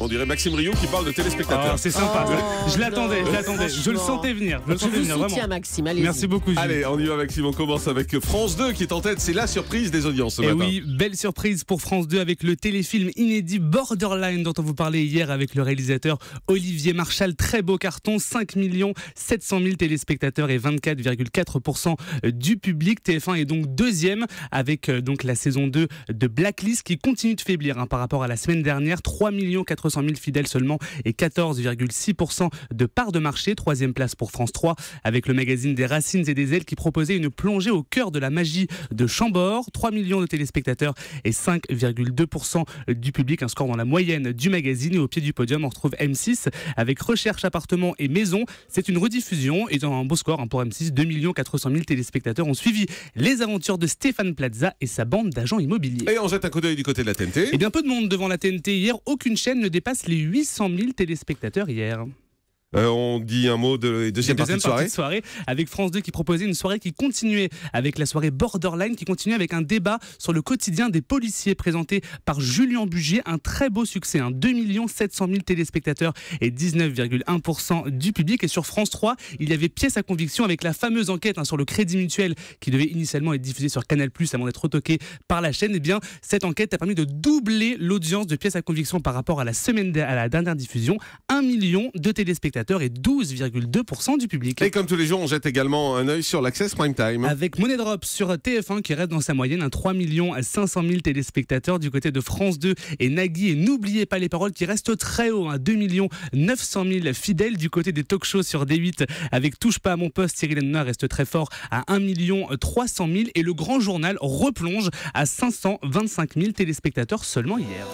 On dirait Maxime Rio qui parle de téléspectateurs. Ah, c'est sympa. Oh, je l'attendais, je l'attendais. Je le sentais venir. Je le Maxime, Merci beaucoup. Allez, on y va, Maxime. On commence avec France 2 qui est en tête. C'est la surprise des audiences ce eh oui, belle surprise pour France 2 avec le téléfilm inédit Borderline dont on vous parlait hier avec le réalisateur Olivier Marchal. Très beau carton, 5 700 000 téléspectateurs et 24,4% du public. TF1 est donc deuxième avec euh, donc la saison 2 de Blacklist qui continue de faiblir hein, par rapport à la semaine dernière. 3 millions 300 000 fidèles seulement et 14,6% de part de marché. Troisième place pour France 3 avec le magazine des Racines et des Ailes qui proposait une plongée au cœur de la magie de Chambord. 3 millions de téléspectateurs et 5,2% du public, un score dans la moyenne du magazine. Et au pied du podium, on retrouve M6 avec Recherche appartement et maison C'est une rediffusion et dans un beau score hein, pour M6, 2 400 000 téléspectateurs ont suivi les aventures de Stéphane Plaza et sa bande d'agents immobiliers. Et on jette un coup d'œil du côté de la TNT. Et eh bien peu de monde devant la TNT hier, aucune chaîne ne dépasse les 800 000 téléspectateurs hier. Euh, on dit un mot de deuxième, de soirée. soirée. avec France 2 qui proposait une soirée qui continuait avec la soirée Borderline qui continuait avec un débat sur le quotidien des policiers présenté par Julien Bugier. Un très beau succès, hein. 2 700 000 téléspectateurs et 19,1% du public. Et sur France 3, il y avait pièce à conviction avec la fameuse enquête hein, sur le crédit mutuel qui devait initialement être diffusée sur Canal avant d'être retoquée par la chaîne. Et eh bien, cette enquête a permis de doubler l'audience de pièce à conviction par rapport à la semaine à la dernière diffusion. Un million de téléspectateurs et 12,2% du public. Et comme tous les jours, on jette également un œil sur l'accès Prime Time. Avec Money Drop sur TF1 qui reste dans sa moyenne à 3 500 000 téléspectateurs du côté de France 2 et Nagui. Et n'oubliez pas les paroles qui restent très haut, à 2 900 000 fidèles du côté des talk shows sur D8 avec Touche pas à mon poste, Cyril Hanouna reste très fort à 1 300 000 et le grand journal replonge à 525 000 téléspectateurs seulement hier.